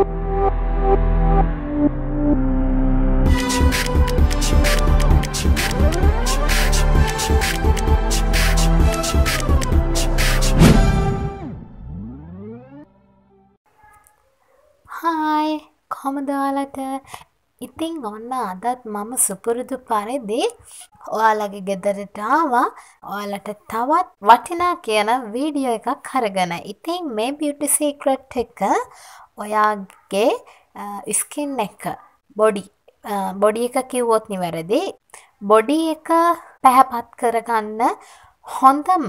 Hi කොමදාලට ඉතිං ඔන්න අදත් මම සුපුරුදු පරිදි ඔයාලගේ ගෙදරටාවා ඔයාලට තවත් වටිනා කියන වීඩියෝ එකක් හරගන ඉතින් මේ බියුටි සීක්‍රට් එක ඔයාගේ ස්කින් එක බොඩි බොඩි එක කිව්වොත් නිවැරදි බොඩි එක පැහැපත් කරගන්න හොඳම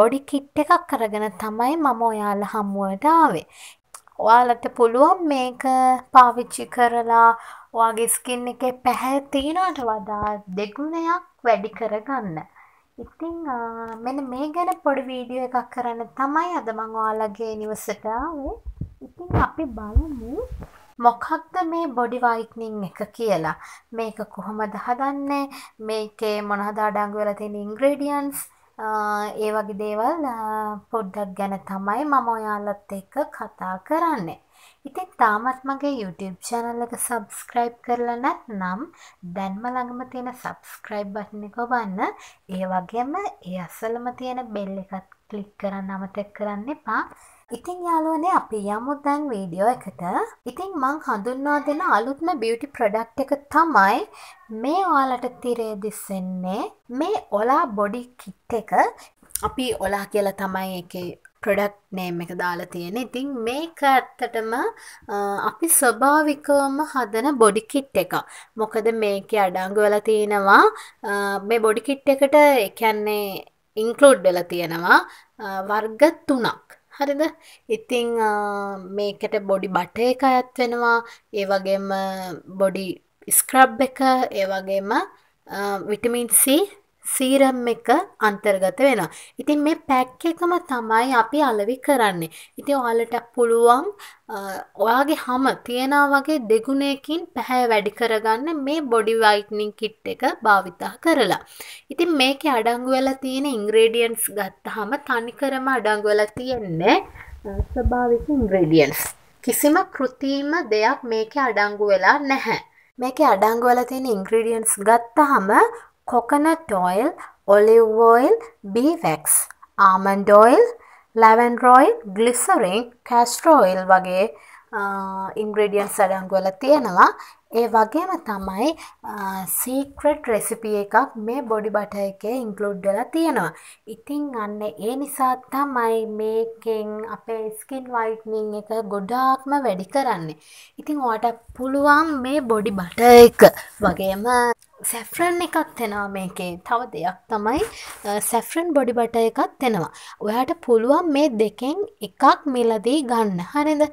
බොඩි කිට් එකක් කරගෙන තමයි මම ඔයාල හම්මුවට ආවේ ඔයාලට පුළුවන් මේක පාවිච්චි කරලා ඔයාගේ ස්කින් එක පැහැ තියෙනට වඩා දෙගුණයක් වැඩි කරගන්න ඉතිං මෙන මේ ගැන පොඩි වීඩියෝ එකක් කරන්න තමයි අදමං ඔයාලගේ නිවසට ආවේ ඉතින් අපි බලමු මොකක්ද මේ බොඩි වයිට්නින් එක කියලා මේක කොහොමද හදන්නේ මේකේ මොනහද අඩංගු වෙලා තියෙන ඉන්ග්‍රීඩියන්ස් ඒ වගේ දේවල් පොඩ්ඩක් ගැන තමයි මම ඔයාලත් එක්ක කතා කරන්නේ ඉතින් තාමත් මගේ YouTube channel එක subscribe කරලා නැත්නම් දැන්ම ළඟම තියෙන subscribe button එක ඔබන්න. ඒ වගේම ඒ අසලම තියෙන bell එකත් click කරන්න අමතක කරන්න එපා. ඉතින් යාලුවනේ අපි යමු දැන් වීඩියෝ එකට ඉතින් මං හඳුන්වා දෙන අලුත්ම බියුටි ප්‍රඩක්් එක තමයි මේ ඔයාලට තිරේ දිස්සෙන්නේ මේ ඔලා බොඩි කිට් එක අපි ඔලා කියලා තමයි එක ප්‍රඩක්් නේම් එක දාලා තියෙන ඉතින් මේක ඇත්තටම අපි ස්වභාවිකවම හදන බොඩිකිට් එක මොකද මේක අඩංගවල තියෙනවා මේ බොඩිකිට් එකට එකන්නේ ඉන්කලෝඩ් වෙලා තියෙනවා වර්ග තුනක් හරිද ඉතිං මේකට බොඩි බට එක ඇත් වෙනවා ඒවගේම බොඩි ස්ක්‍රබ් එක ඒවගේම විටමින්සි සීරම් එක අන්තර්ගත වෙනවා. ඉතින් මේ පැක් එකම තමයි අපි අලවි කරන්නේ. ඉතින් ඔයාලට පුළුවන් ඔයාගේ හැම තියනා වගේ දෙගුණයකින් පැහැ වැඩි කරගන්න මේ බොඩි වයිට්නින් කිට් එක භාවිතා කරලා. ඉතින් මේකේ අඩංගු වෙලා තියෙන ඉන්ග්‍රීඩියන්ට්ස් ගත්තාම තනිකරම අඩංගු වෙලා තියෙන්නේ ස්වභාවික ඉන්ග්‍රීඩියන්ට්ස්. කිසිම કૃතිම දෙයක් මේකේ අඩංගු වෙලා නැහැ. මේකේ අඩංගු වෙලා තියෙන ඉන්ග්‍රීඩියන්ට්ස් ගත්තාම coconut oil, olive oil, bee wax, almond oil, lavender oil glycerin castor oil වගේ ඉන්ග්‍රඩියන්ස් අඩංගුවල තියෙනවා ඒ වගේම තමයි සීක්‍රට් රෙසිපිය එකක් මේ බොඩි බට එකේ ඉන්කලුඩ්ඩලා තියෙනවා ඉතිං අන්න ඒ නිසා තමයි මේකෙන් අපේ ස්කින් වයිට්නිං එක ගොඩාක්ම වැඩි කරන්නේ ඉතිං ඕට පුළුවන් මේ බොඩි බට එක වගේම සැෆරන් එකත් එෙනා මේකේ තව දෙයක් තමයි සැෆරන් බොඩි බට එකත් එෙනවා ඔයාට පුළුවන් මේ දෙකෙන් එකක් මිලදී ගන්න හරිද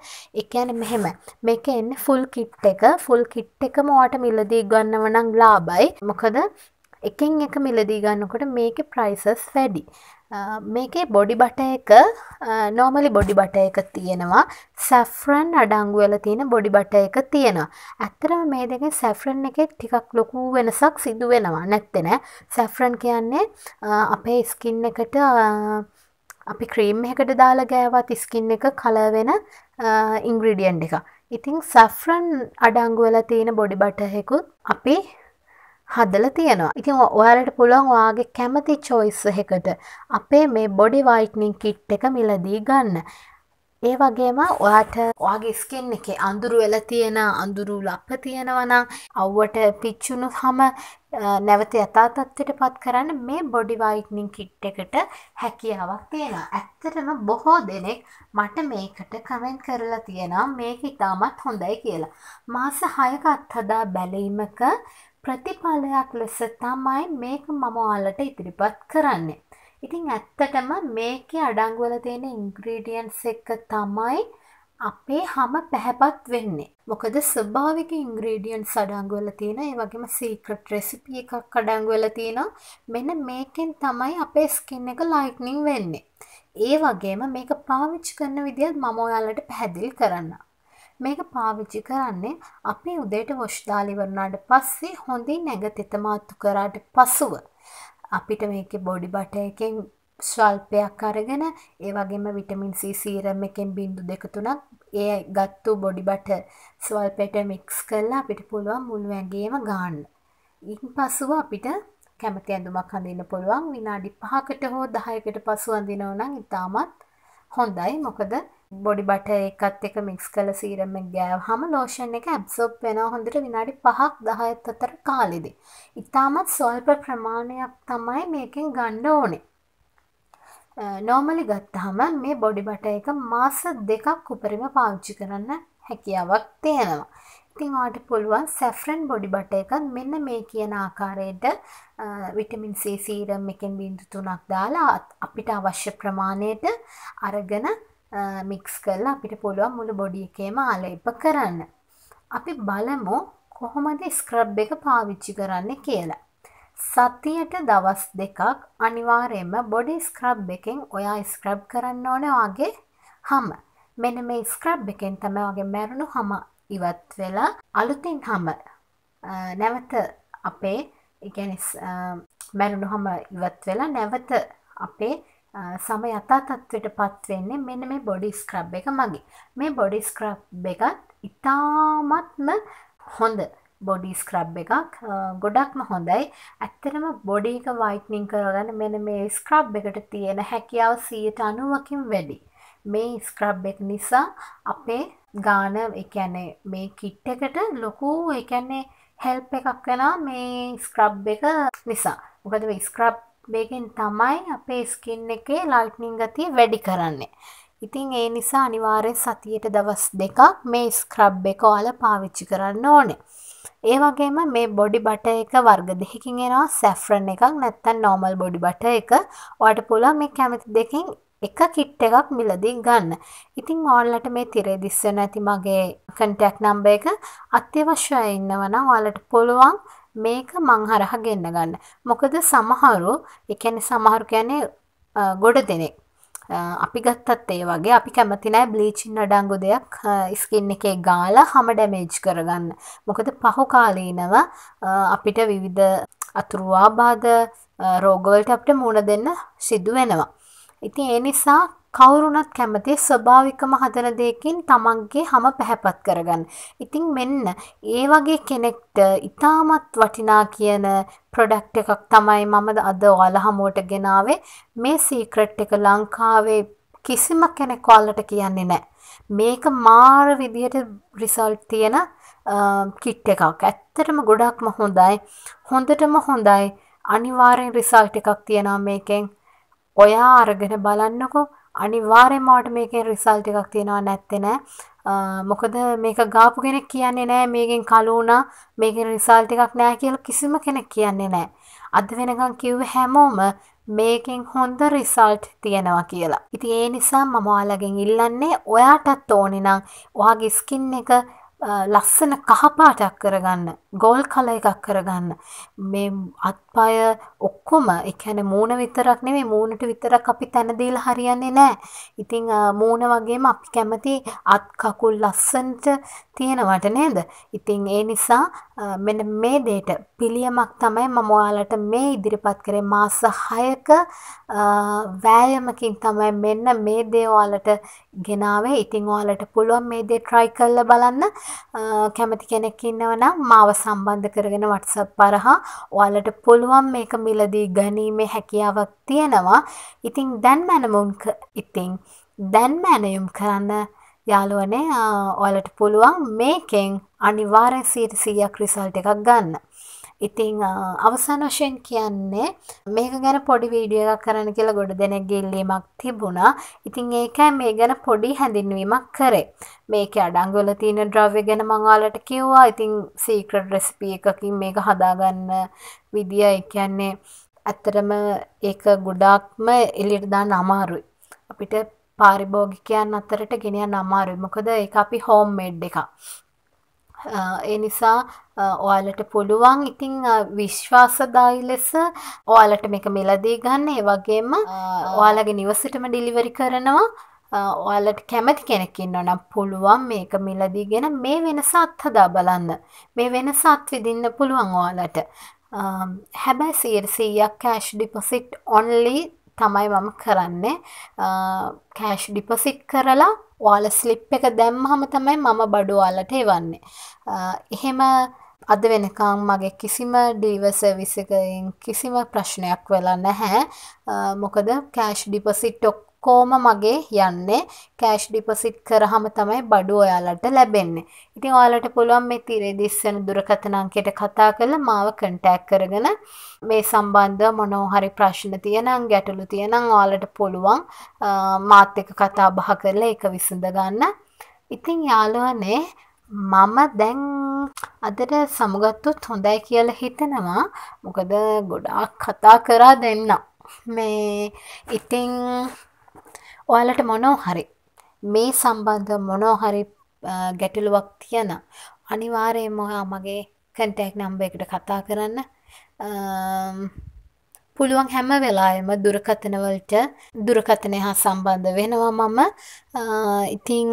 එකන මෙහෙම මේක එන්න ෆුල් කිට් එක ෆුල් කිට් එක මෝට මිලදී ගන්නවනං ලාබයි මොකද එකෙන් එක මිලදී ගන්නකොට මේක ප්‍රයිසස් වැඩි මේකේ බොඩි බට එක නෝමලි බොඩි බට එක තියෙනවා සැෆ්රන් අඩංගු වෙලා තියෙන බොඩි බට එක තියෙනවා. ඇත්තටම මේ දෙකේ සැෆ්රන් එකේ ටිකක් ලොකු වෙනසක් සිදු වෙනවා නැත්තේ නෑ. සැෆ්රන් කියන්නේ අපේ ස්කින් එකට අපි ක්‍රීම් එකකට දාලා ගෑවත් ස්කින් එක කලර් වෙන ඉන්ග්‍රීඩියන්ට් එක. ඉතින් සැෆ්රන් අඩංගු වෙලා තියෙන බොඩි බට එකකුත් අපි හදල තියෙනවා ඉතින් ඔයාලට පුළොන් වාගේ කැමති චොයිස් එකට අපේ මේ බොඩි වයිට්නිං කිට් එක මිලදී ගන්න ඒ වගේම ඔයාට ඔයාගේ ස්කින් එකේ අඳුරු වෙලා තියෙන අඳුරු ලප්ප තියෙනවනම් අව්වට පිච්චුණු හම නැවත යථා තත්ත්වයට පත් කරන්න මේ බොඩි වයිට්නිං කිට් එකට හැකියාවක් තියෙනවා. ඇත්තටම බොහෝ දෙනෙක් මට මේකට කමෙන්ට් කරලා තියෙනවා මේක ඉතාමත් හොඳයි කියලා. මාස 6ක අත්හදා බැලීමක ප්‍රතිඵලයක් ලෙස තමයි මේක මම ඔයාලට ඉදිරිපත් කරන්නේ. ඉතින් ඇත්තටම මේකේ අඩංගුවල තියෙන ඉන්ග්‍රීඩියන්ස් එක තමයි අපේ හැම පැහැපත් වෙන්නේ. මොකද ස්වභාවික ඉන්ග්‍රීඩියන්ස් අඩංගුවල තියෙන, ඒ වගේම සීක්‍රට් රෙසිපි එකක් අඩංගුවල තියෙන. මෙන්න මේකෙන් තමයි අපේ ස්කින් එක ලයිට්නින් වෙන්නේ. ඒ වගේම මේක පාවිච්චි කරන විදිහත් මම ඔයාලට පැහැදිලි කරන්නම්. මේක පාවිච්චි කරන්නේ අපි උදේට වොෂ්දාලි වරනාට පස්සේ හොඳින් නැග තෙතමාත්තු කරාට පසුව. අපිට මේක බොඩි බට එකෙන් ස්වල්පයක් අරගෙන ඒ වගේම විටමින් C සීරම් එකෙන් බින්දු දෙක තුනක් ඒ ගත්තු බොඩි බට ස්වල්පයට මික්ස් කරලා අපිට පුළුවන් මුළු ඇඟේම ගන්න. ඉන් පසුව අපිට කැමති ඇඳුමක් අඳින්න පුළුවන් විනාඩි 5කට හෝ 10කට පසු අඳිනවා නම් ඉතාමත් හොඳයි මොකද බොඩි බට එකත් එක මික්ස් කල සීරමෙන් ගෑව හම ලෝෂන් එක ඇබ්සෝප් වෙන හොඳට විනාඩි පහක් දහයත් අතර කාලෙදි. ඉතාමත් සොල්ප ප්‍රමාණයක් තමයි මේකෙන් ගණ්ඩ ඕනේ. නෝමලි ගත්තහම මේ බොඩි බට එක මාස දෙකක් උපරිම පාවිච්චි කරන්න හැකියාවක් තියෙනවා. ඉතින් ඔයාට පුළුවන් සැෆ්රන් බොඩි බට එකත් මෙන්න මේ කියන ආකාරයට විටමින් C සීරම් එකෙන් බින්දු තුනක් දාලා අපිට අවශ්‍ය ප්‍රමාණයට අරගෙන මික්ස් කරලා අපිට පුළුවන් මුළු බොඩි එකේම ආලේප කරන්න. අපි බලමු කොහොමද ස්ක්‍රබ් එක පාවිච්චි කරන්න කියලා. සතියට දවස් දෙකක් අනිවාර්යයෙන්ම බොඩි ස්ක්‍රබ් එකෙන් ඔයා ස්ක්‍රබ් කරන්න ඕන වගේ හම. මෙන්න මේ ස්ක්‍රබ් එකෙන් තමයි වගේ මැරුණු හම ඉවත් වෙලා අලුතින් හම නැවත අපේ ඉගැනිස් මැරුණු හම ඉවත් වෙලා නැවත අපේ සම යතා තත්වට පත්වෙන්නේ මෙන මේ බොඩි ස්ක්‍රබ් එක මගේ මේ බොඩි ස්ක්‍රබ් එකත් ඉතාමත්ම හොඳ බොඩි ස්ක්‍රබ් එකක් ගොඩක්ම හොඳයි ඇත්තරම බොඩික වයිට්නිං කරගන්න මෙන මේ ස්ක්‍රබ් එකට තියෙන හැකියාව සියට අනුවකින් වැඩි මේ ස්ක්‍රබ් එක නිසා අපේ ගාන එකන්නේ මේ කිට් එකට ලොකු එකන්නේ හෙල්ප් එකක් වෙලා මේ ස්ක්‍රබ් එක නිසා මොකද ස්ක්‍රබ් බේකෙන් තමයි අපේ ස්කින් එකේ ලයිට්නිං ගතිය වැඩි කරන්නේ ඉතින් ඒ නිසා අනිවාරෙන් සතියට දවස් දෙකක් මේ ස්ක්‍රබ් එක ඔයාල පාවිච්චි කරන්න ඕනේ ඒ වගේම මේ බොඩි බට එක වර්ග දෙකකින් එනවා සැෆ්‍රන් එකක් නැත්තම් නෝමල් බොඩි බට එක ඔයාට පුළුවන් මේ කැමති දෙකෙන් එක කිට් එකක් මිලදී ගන්න. ඉතිං ඕල්ලට මේ තිරේ දිස්වන ඇති මගේ කන්ටැක් නම්බ එක අත්‍යවශ්‍යය ඉන්නවන ඔයාලට පුළුවන් මේක මංහරහ ගෙන්න්න ගන්න. මොකද සමහරු එකනි සමහරු ගැනේ ගොඩ දෙනෙක්. අපි ගත්තත් ඒ වගේ අපි කැමතිනෑ බ්ලීචින් අඩංගු දෙයක් ඉස්කින් එකේ ගාලා හම ඩැමේජ් කරගන්න. මොකද පහු කාලීනව අපිට විවිධ අතුරුවාබාද රෝගවලට අපට මුණ දෙන්න සිදු වෙනවා. ඉතින් ඒ නිසා කවුරුණත් කැමති ස්වභාවිකම හදන දෙයකින් තමන්ගේ හැම පැහැපත් කරගන්න. ඉතින් මෙන්න ඒ වගේ කෙනෙක්ට ඉතාමත් වටිනා කියන ප්‍රොඩක්ට් එකක් තමයි මම අද ඔයාලා හමුවට ගෙනාවේ. මේ සීක්‍රට් එක ලංකාවේ කිසිම කෙනෙක් ඔයාලට කියන්නේ නැහැ. මේක මාර විදියට රිසල්ට් තියෙන කිට් එකක්. ඇත්තටම ගොඩක්ම හොඳයි. හොඳටම හොඳයි. අනිවාර්යෙන් රිසල්ට් එකක් තියෙනවා මේකෙන්. ඔයා අරගෙන බලන්නකෝ අනිවාර්යෙන්ම ඔයාට මේකෙන් රිසල්ට් එකක් තියෙනවා නැත්තේ නෑ මොකද මේක ගාපු කෙනෙක් කියන්නේ නෑ මේකෙන් කළු වුණා මේකෙන් රිසල්ට් එකක් නෑ කියලා කිසිම කෙනෙක් කියන්නේ නෑ අද වෙනකන් කිව්වේ හැමෝම මේකෙන් හොඳ රිසල්ට් තියෙනවා කියලා. ඉතින් ඒ නිසා මම ඔයාලගෙන් ඉල්ලන්නේ ඔයාටත් ඕනේ නම් ඔයාගේ ස්කින් එක ලස්සන කහපාටක් කරගන්න ගෝල් කල එකක් කරගන්න මේ අත්පය ඔක්කොම එකැන මූුණ විතරක් නෙවේ මූුණට විතරක් අපි තැනදීල් හරියන්නේ නෑ ඉතිං මූුණ වගේම අපි කැමති අත්කකුල් ලස්සන්ට තියෙනවට නේද ඉතිං ඒ නිසා මෙන මේ දේට පිළියමක් තමයි මමයාලට මේ ඉදිරිපත් කරේ මාස හයක වෑයමකින් තමයි මෙන්න මේ දේවාලට ගෙනාවේ ඉතිං වාලට පුළුවන් මේ දේ ට්‍රයි කල්ල බලන්න කැමති කෙනෙක් ඉන්නවනම් මාව සම්බන්ධ කරගෙන WhatsApp පරහා ඔයාලට පුළුවන් මේක මිලදී ගැනීමේ හැකියාවක් තියෙනවා. ඉතින් දැන් මැනමුන් ඉතින් දැන් මැනයුම් කරන්න යාළුවනේ ඔයාලට පුළුවන් මේකෙන් අනිවාර්යෙන් 100%ක් රිසල්ට් එකක් ගන්න. ඉතිං අවසාන වශයෙන් කියන්නේ මේක ගැන පොඩි වීඩියෝ එකක් කරන්න කියලා ගොඩ දෙනෙක් ඉල්ලීමක් තිබුණා. ඉතින් ඒකයි මේ ගැන පොඩි හැඳින්වීමක් කරේ. මේක අඩංගොල තියෙන ද්‍රව්‍ය ගැන මං ඔයාලට කිව්වා. ඉතින් සීක්‍රට් රෙසිපි එකකින් මේක හදාගන්න විදිය ඒ කියන්නේ ඇත්තටම ඒක ගොඩාක්ම එළියට දාන්න අමාරුයි. අපිට පාරිභෝගිකයන් අතරට ගෙනියන්න අමාරුයි. මොකද ඒක අපි හෝම් මේඩ් එකක්. ඒ නිසා ඔයාලට පුළුවන් ඉතිං විශ්වාසදායි ලෙස ඔයාලට මේක මිලදී ගන්න ඒවගේම ඔයාලගේ නිවසටම ඩිලිවරි කරනවා ඔයාලට කැමති කෙනකින් නම් පුළුවන් මේක මිලදීගෙන මේ වෙනස අත්හදා බලන්න මේ වෙනස අත්විදින්න පුළුවන් ඔයාලට හැබැයි සීර් සීයක් කෑෂ් ඩිපොසිට් ඔන්ලි තමයි මම කරන්නේ කෑෂ් ඩිපසිට් කරලා වාල ස්ලිප් එක දැම්හම තමයි මම බඩුවාලට එවන්නේ. එහෙම අද වෙනකං මගේ කිසිම ඩීවසවිසකයෙන් කිසිම ප්‍රශ්නයක් වෙලා නැහැ මොකද කෑෂ් ඩිපසිට් ඔක් ඔක්කෝම මගේ යන්නේ කෑෂ් ඩිපොසිට් කරහම තමයි බඩු ඔයාලට ලැබෙන්නේ. ඉතින් ඔයාලට පුළුවන් මේ තිරේ දිස්සන දුරකථන අංකයට කතා කරලා මාව කන්ටැක්ට් කරගෙන මේ සම්බන්ධව මොනවා හරි ප්‍රශ්න තියෙනම් ගැටලු තියෙනම් ඔයාලට පුළුවන් මාත් එක්ක කතා බහ කරලා ඒක විසඳ ගන්න. ඉතින් යාළුවනේ මම දැන් අදට සමුගත්තුත් හොඳයි කියලා හිතෙනවා මොකද ගොඩාක් කතා කරා දෙන්න මේ ඉතිං ඔයාලට මොනෝ හරි මේ සම්බන්ධ මොනෝහරි ගැටලුවක් තියන අනිවාරයෙන් මොහා මගේ කැන්ටෙක් නම්බ එකට කතා කරන්න පුළුවන් හැම වෙලායම දුරකතනවලට දුරකතනය හා සම්බන්ධ වෙනවා මම ඉතිං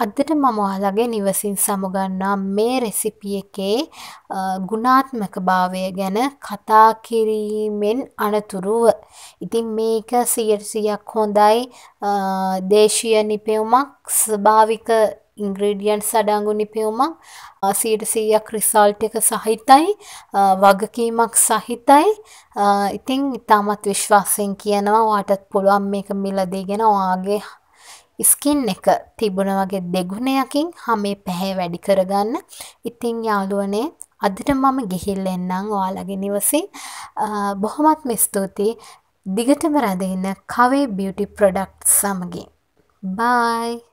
අදට මම ඔයාලගේ නිවසින් සමුගන්නා මේ රෙසිපි එකේ ගුණාත්මක භාවය ගැන කතා කිරීමෙන් අනතුරුව. ඉතින් මේක සියට සියක් හොඳයි දේශීය නිපැවුමක් ස්භාවික ඉංග්‍රීඩියන්ට් සඩංගු නිපැවුමක් සියට සීයක් රිසල්ට් එක සහිතයි වගකීමක් සහිතයි ඉතින් ඉතාමත් විශ්වාසයෙන් කියනවා වාටත් පුළුවන් මේක මිලදීගෙන ඔයාගේ ස්කින් එක තිබුණ වගේ දෙගුණයකින් හමේ පැහැ වැඩි කරගන්න. ඉතින් යාළුවනේ අදට මම ගිහිල් එන්නම් ඔයාලගේ නිවසේ. බොහොමත්ම ස්තුතියි. දිගටම රඳ ඉන්න කවේ බියුටි ප්‍රොඩක්ට් සමගින්. බයි.